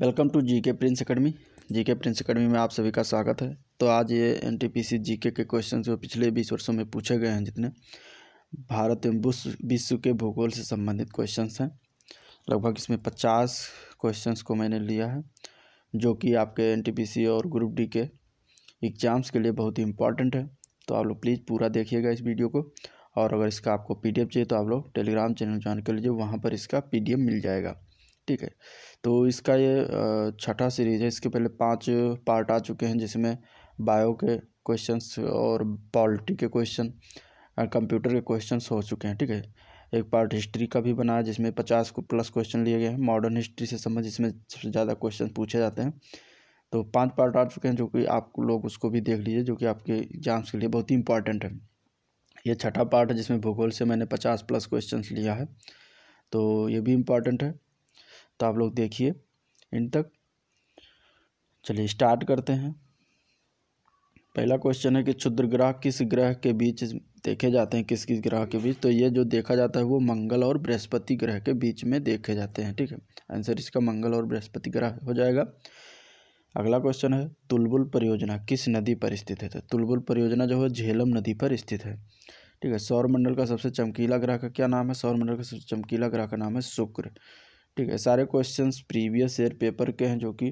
welcome to GK Prince academy GK Prince academy में आप सभी का स्वागत है तो आज ये एनटीपीसी जीके के क्वेश्चन जो पिछले बीस वर्षों में पूछे गए हैं जितने भारत एवं विश्व विश्व के भूगोल से संबंधित क्वेश्चन हैं लगभग इसमें पचास क्वेश्चंस को मैंने लिया है जो कि आपके एनटीपीसी और ग्रुप डी के एग्ज़ाम्स के लिए बहुत ही इंपॉर्टेंट है तो आप लोग प्लीज़ पूरा देखिएगा इस वीडियो को और अगर इसका आपको पी चाहिए तो आप लोग टेलीग्राम चैनल ज्वाइन कर लीजिए वहाँ पर इसका पी मिल जाएगा ठीक है तो इसका ये छठा सीरीज है इसके पहले पांच पार्ट आ चुके हैं जिसमें बायो के क्वेश्चंस और पॉलिटी के क्वेश्चन कंप्यूटर के क्वेश्चंस हो चुके हैं ठीक है एक पार्ट हिस्ट्री का भी बना है जिसमें पचास को प्लस क्वेश्चन लिए गए हैं मॉडर्न हिस्ट्री से संबंध जिसमें सबसे ज़्यादा क्वेश्चन पूछे जाते हैं तो पांच पार्ट आ चुके हैं जो कि आप लोग उसको भी देख लीजिए जो कि आपके एग्जाम्स के लिए बहुत ही इंपॉर्टेंट है ये छठा पार्ट है जिसमें भूगोल से मैंने पचास प्लस क्वेश्चन लिया है तो ये भी इम्पॉर्टेंट है तो आप लोग देखिए इन तक चलिए स्टार्ट करते हैं पहला क्वेश्चन है कि क्षुद्र ग्रह किस ग्रह के बीच देखे जाते हैं किस किस ग्रह के बीच तो ये जो देखा जाता है वो मंगल और बृहस्पति ग्रह के बीच में देखे जाते हैं ठीक है आंसर इसका मंगल और बृहस्पति ग्रह हो जाएगा अगला क्वेश्चन है तुलबुल परियोजना किस नदी पर स्थित है तो तुलबुल परियोजना जो है झेलम नदी पर स्थित है ठीक है सौरमंडल का सबसे चमकीला ग्रह का क्या नाम है सौरमंडल का सबसे चमकीला ग्रह का नाम है शुक्र ठीक है सारे क्वेश्चंस प्रीवियस ईयर पेपर के हैं जो कि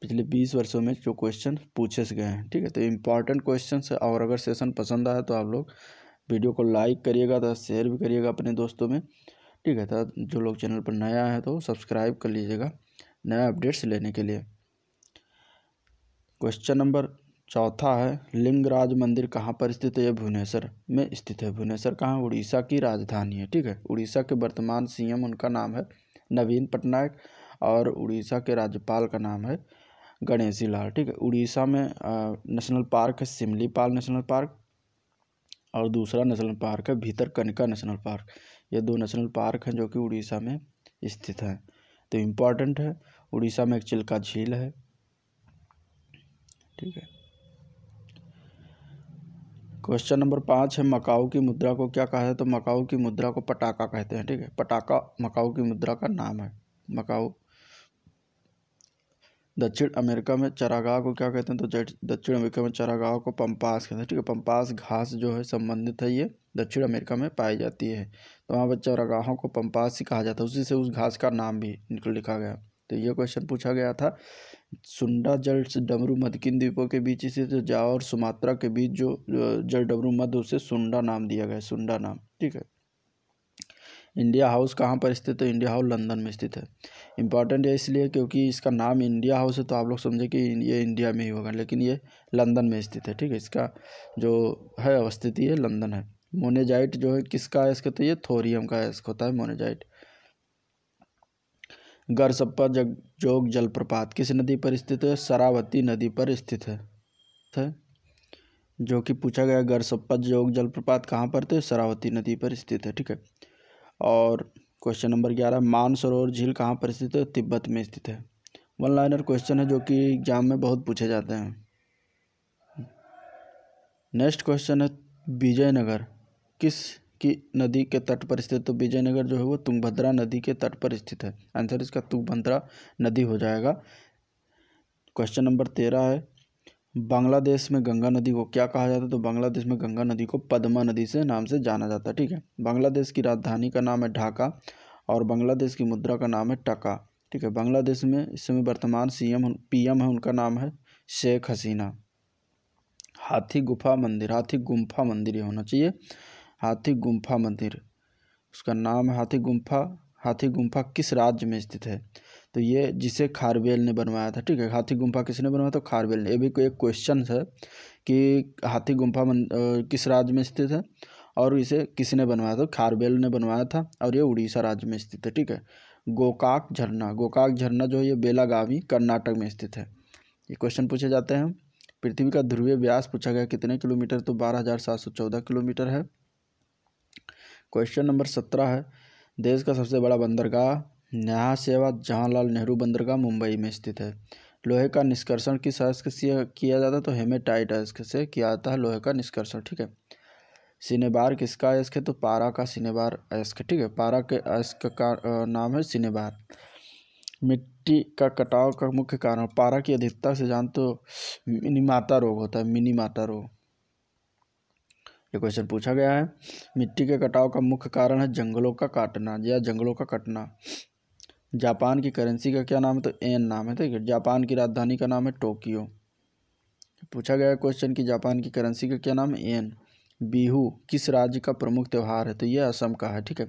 पिछले बीस वर्षों में जो क्वेश्चन पूछे गए हैं ठीक है तो इम्पॉर्टेंट क्वेश्चन और अगर सेशन पसंद आया तो आप लोग वीडियो को लाइक करिएगा तथा तो शेयर भी करिएगा अपने दोस्तों में ठीक है तथा तो जो लोग चैनल पर नया है तो सब्सक्राइब कर लीजिएगा नया अपडेट्स लेने के लिए क्वेश्चन नंबर चौथा है लिंगराज मंदिर कहाँ पर स्थित है भुवनेश्वर में स्थित है भुवनेश्वर कहाँ उड़ीसा की राजधानी है ठीक है उड़ीसा के वर्तमान सीएम उनका नाम है नवीन पटनायक और उड़ीसा के राज्यपाल का नाम है गणेशी लाल ठीक है उड़ीसा में नेशनल पार्क है सिमली पाल नेशनल पार्क और दूसरा नेशनल पार्क है भीतर कनिका नेशनल पार्क ये दो नेशनल पार्क हैं जो कि उड़ीसा में स्थित हैं तो इम्पॉर्टेंट है उड़ीसा में एक चिल्का झील है ठीक है क्वेश्चन नंबर पाँच है मकाऊ की मुद्रा को क्या कहा है तो मकाऊ की मुद्रा को पटाका कहते हैं ठीक है पटाका मकाऊ की मुद्रा का नाम है मकाऊ दक्षिण अमेरिका में चरागाह को क्या कहते हैं तो दक्षिण अमेरिका में चरागाह को पंपास कहते हैं ठीक है पंपास घास जो है संबंधित है ये दक्षिण अमेरिका में पाई जाती है तो वहाँ पर चरागाहों को पंपास ही कहा जाता है उसी से उस घास का नाम भी निकल लिखा गया तो ये क्वेश्चन पूछा गया था सुंडा जल डमरू मध किन द्वीपों के बीच स्थित जो जाओ और सुमात्रा के बीच जो जल डमरू मध उसे सुंडा नाम दिया गया सुंडा नाम ठीक है इंडिया हाउस कहाँ पर स्थित है इंडिया हाउस लंदन में स्थित है इंपॉर्टेंट है इसलिए क्योंकि इसका नाम इंडिया हाउस है तो आप लोग समझे कि ये इंडिया में ही होगा लेकिन ये लंदन में स्थित है ठीक है इसका जो है अवस्थिति है लंदन है मोनेजाइट जो है किसका अयस्क होता है तो ये थोरियम का अयस्क होता है मोनेजाइट गरसप्पा जग जोग जलप्रपात किस नदी पर स्थित है सरावती नदी पर स्थित है जो कि पूछा गया गरसप्पा जोग जलप्रपात कहाँ पर थे सरावती नदी पर स्थित है ठीक है और क्वेश्चन नंबर ग्यारह मानसरोवर झील कहाँ पर स्थित है तिब्बत में स्थित है वन लाइनर क्वेश्चन है जो कि एग्जाम में बहुत पूछे जाते हैं नेक्स्ट क्वेश्चन है विजयनगर किस की नदी के तट पर स्थित तो विजयनगर जो है वो तुंगभद्रा नदी के तट पर स्थित है आंसर इसका तुंगभद्रा नदी हो जाएगा क्वेश्चन नंबर तेरह है बांग्लादेश में गंगा नदी को क्या कहा जाता है तो बांग्लादेश में गंगा नदी को पद्मा नदी से नाम से जाना जाता है ठीक है बांग्लादेश की राजधानी का नाम है ढाका और बांग्लादेश की मुद्रा का नाम है टका ठीक है बांग्लादेश में इस समय वर्तमान सीएम पीएम है उनका नाम है शेख हसीना हाथी गुफा मंदिर हाथी गुम्फा मंदिर ये होना चाहिए हाथी गुम्फा मंदिर उसका नाम हाथी गुम्फा हाथी गुम्फा किस राज्य में स्थित है तो ये जिसे खारवेल ने बनवाया था ठीक है हाथी गुम्फा किसने बनवाया था खारवेल ने ये भी कोई एक क्वेश्चन है कि हाथी गुम्फा किस राज्य में स्थित है और इसे किसने बनवाया था खारवेल ने बनवाया था और ये उड़ीसा राज्य में स्थित है ठीक है गोकाक झरना गोकाक झरना जो है ये बेलागावी कर्नाटक में स्थित है ये क्वेश्चन पूछे जाते हैं पृथ्वी का ध्रुवीय व्यास पूछा गया कितने किलोमीटर तो बारह हज़ार सात सौ चौदह किलोमीटर है क्वेश्चन नंबर सत्रह है देश का सबसे बड़ा बंदरगाह नया सेवा जवाहरलाल नेहरू बंदरगाह मुंबई में स्थित है लोहे का निष्कर्षण किस अयस्क से किया जाता है तो हेमेटाइट अस्क से किया जाता है लोहे का निष्कर्षण ठीक है सिनेबार किसका अयस्क है तो पारा का सिनेबार अयस्क ठीक है पारा के अस्क का नाम है सिनेबार मिट्टी का कटाव का मुख्य कारण पारा की अधिकता से जान तो मिनीमाता रोग होता है मिनीमाता रोग ये क्वेश्चन पूछा गया है मिट्टी के कटाव का मुख्य कारण है जंगलों का काटना या जंगलों का कटना जापान की करेंसी का क्या नाम है तो एन नाम है ठीक है जापान की राजधानी का नाम है टोक्यो पूछा गया है क्वेश्चन कि जापान की करेंसी का क्या नाम है एन बिहू किस राज्य का प्रमुख त्यौहार है तो ये असम का है ठीक है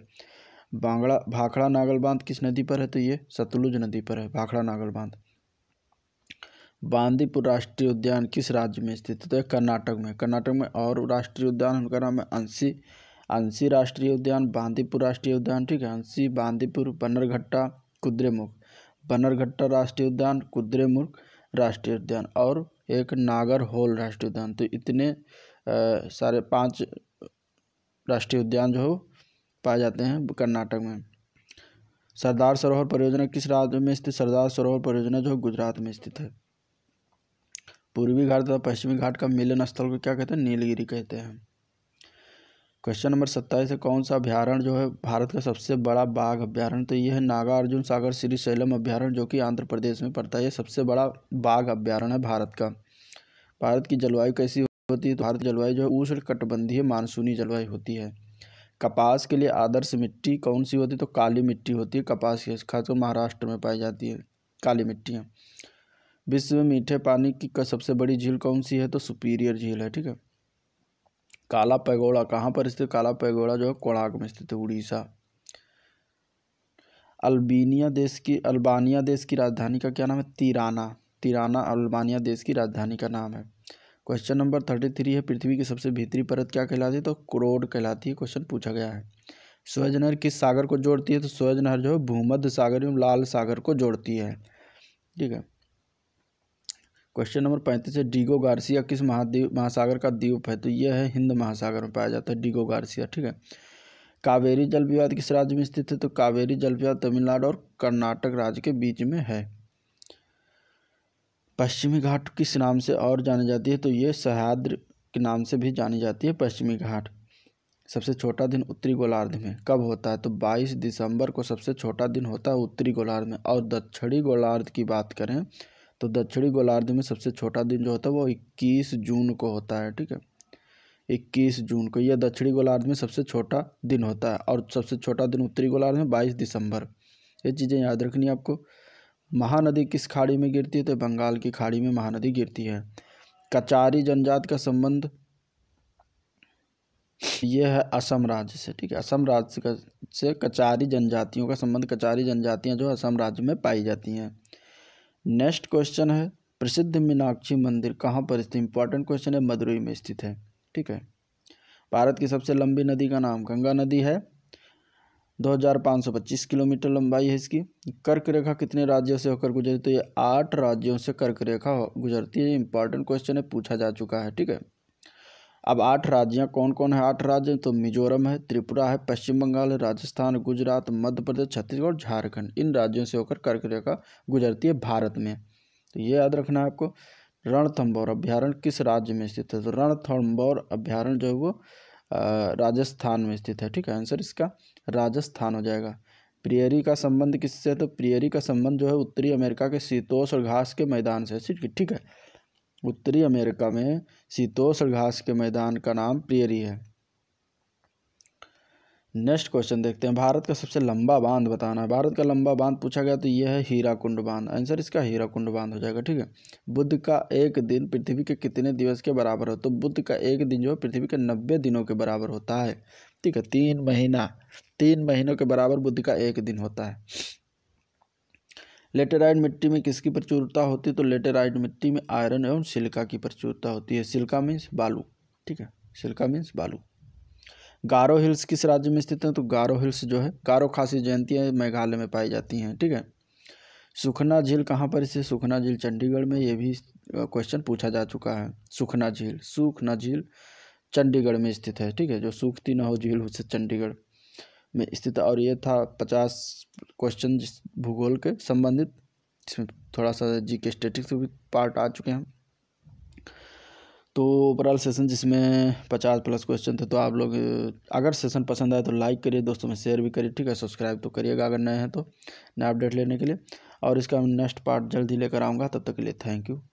भांगड़ा भाखड़ा नागल बांध किस नदी पर है तो ये सतलुज नदी पर है भाखड़ा नागल बांध बांदीपुर राष्ट्रीय उद्यान किस राज्य में स्थित है तो कर्नाटक में कर्नाटक में और राष्ट्रीय उद्यान उनका नाम है अंसी अंसी राष्ट्रीय उद्यान बांदीपुर राष्ट्रीय उद्यान ठीक है अंसी बांदीपुर बनरघट्टा कुद्रेमुख बनरघट्टा राष्ट्रीय उद्यान कुद्रेमुख राष्ट्रीय उद्यान और एक नागर होल राष्ट्रीय उद्यान तो इतने सारे पाँच राष्ट्रीय उद्यान जो पाए जाते हैं कर्नाटक में सरदार सरोवर परियोजना किस राज्य में स्थित सरदार सरोवर परियोजना जो गुजरात में स्थित है पूर्वी घाट तथा पश्चिमी घाट का मिलन स्थल को क्या कहते हैं नीलगिरी कहते हैं क्वेश्चन नंबर सत्ताईस है कौन सा अभ्यारण्य जो है भारत का सबसे बड़ा बाघ अभ्यारण्य तो यह है नागार्जुन सागर श्री शैलम अभ्यारण्य जो कि आंध्र प्रदेश में पड़ता है यह सबसे बड़ा बाघ अभ्यारण्य है भारत का भारत की जलवायु कैसी होती है तो भारत जलवायु जो है उष्ण कटबंधीय मानसूनी जलवायु होती है कपास के लिए आदर्श मिट्टी कौन सी होती है तो काली मिट्टी होती है कपास की खासकर महाराष्ट्र में पाई जाती है काली मिट्टियाँ विश्व में मीठे पानी की का सबसे बड़ी झील कौन सी है तो सुपीरियर झील है ठीक है काला पैगोड़ा कहाँ पर स्थित काला पैगोड़ा जो है कोणार्क में स्थित है उड़ीसा अल्बीनिया देश की अल्बानिया देश की राजधानी का क्या नाम है तिराना तिराना अल्बानिया देश की राजधानी का नाम है क्वेश्चन नंबर थर्टी थ्री है पृथ्वी की सबसे भीतरी परत क्या कहलाती है तो क्रोड कहलाती है क्वेश्चन पूछा गया है सुएज नहर किस सागर को जोड़ती है तो सोयज नहर जो है भूमध्य सागर एवं लाल सागर को जोड़ती है ठीक है क्वेश्चन नंबर पैंतीस है डीगो गार्सिया किस महाद्वीप महासागर का द्वीप है तो यह है हिंद महासागर में पाया जाता है डीगो गार्सिया ठीक है कावेरी जल विवाद किस राज्य में स्थित है तो कावेरी जल विवाद तमिलनाडु और कर्नाटक राज्य के बीच में है पश्चिमी घाट किस नाम से और जानी जाती है तो ये सह्याद्र के नाम से भी जानी जाती है पश्चिमी घाट सबसे छोटा दिन उत्तरी गोलार्ध में कब होता है तो 22 दिसंबर को सबसे छोटा दिन होता है उत्तरी गोलार्ध में और दक्षिणी गोलार्ध की बात करें तो दक्षिणी गोलार्ध में सबसे छोटा दिन जो होता है वो इक्कीस जून को होता है ठीक है इक्कीस जून को यह दक्षिणी गोलार्ध में सबसे छोटा दिन होता है और सबसे छोटा दिन उत्तरी गोलार्ध में बाईस दिसंबर ये चीज़ें याद रखनी है आपको महानदी किस खाड़ी में गिरती है तो बंगाल की खाड़ी में महानदी गिरती है कचारी जनजात का संबंध यह है असम राज्य से ठीक है असम राज्य से कचारी जनजातियों का संबंध कचारी जनजातियाँ जो असम राज्य में पाई जाती हैं नेक्स्ट क्वेश्चन है प्रसिद्ध मीनाक्षी मंदिर कहाँ पर स्थित इंपॉर्टेंट क्वेश्चन है मदुरई में स्थित है ठीक है भारत की सबसे लंबी नदी का नाम गंगा नदी है 2525 किलोमीटर लंबाई है इसकी कर्क रेखा कितने राज्यों से होकर गुजरती है आठ राज्यों से कर्क रेखा गुजरती है इंपॉर्टेंट क्वेश्चन है पूछा जा चुका है ठीक है अब आठ राज्य कौन कौन है आठ राज्य तो मिजोरम है त्रिपुरा है पश्चिम बंगाल है राजस्थान गुजरात मध्य प्रदेश छत्तीसगढ़ झारखंड इन राज्यों से होकर कर्क रेखा गुजरती है भारत में तो ये याद रखना है आपको रणथम्बोर अभ्यारण्य किस राज्य में स्थित है तो रणथम्बोर अभ्यारण्य जो है वो राजस्थान में स्थित है ठीक है आंसर इसका राजस्थान हो जाएगा प्रियरी का संबंध किससे है तो प्रियरी का संबंध जो है उत्तरी अमेरिका के शीतोष और घास के मैदान से ठीक है ठीक है उत्तरी अमेरिका में शीतोष्ण घास के मैदान का नाम प्रियरी है नेक्स्ट क्वेश्चन देखते हैं भारत का सबसे लंबा बांध बताना है भारत का लंबा बांध पूछा गया तो यह है हीरा कुंड बांध आंसर इसका हीरा कुंड बांध हो जाएगा ठीक है बुद्ध का एक दिन पृथ्वी के कितने दिवस के बराबर हो तो बुद्ध का एक दिन जो है पृथ्वी के नब्बे दिनों के बराबर होता है ठीक है तीन महीना तीन महीनों के बराबर बुद्ध का एक दिन होता है लेटेराइड मिट्टी में किसकी प्रचुरता होती है तो लेटेराइड मिट्टी में आयरन एवं सिल्का की प्रचुरता होती है सिल्का मीन्स बालू ठीक है सिल्का मीन्स बालू गारो हिल्स किस राज्य में स्थित हैं तो गारो हिल्स जो है गारो खासी जयंतियाँ मेघालय में पाई जाती हैं ठीक है सुखना झील कहाँ पर स्थित सुखना झील चंडीगढ़ में ये भी क्वेश्चन पूछा जा चुका है सुखना झील सुखना झील चंडीगढ़ में स्थित है ठीक है जो सूखती ना हो झील उससे चंडीगढ़ में स्थित और ये था पचास क्वेश्चन जिस भूगोल के संबंधित इसमें थोड़ा सा जी के स्टेटिक्स भी पार्ट आ चुके हैं तो ओवरऑल सेशन जिसमें पचास प्लस क्वेश्चन थे तो आप लोग अगर सेशन पसंद आए तो लाइक करिए दोस्तों में शेयर भी करिए ठीक है सब्सक्राइब तो करिएगा अगर नए हैं तो नया अपडेट लेने के लिए और इसका नेक्स्ट पार्ट जल्दी लेकर आऊँगा तब तक के लिए थैंक यू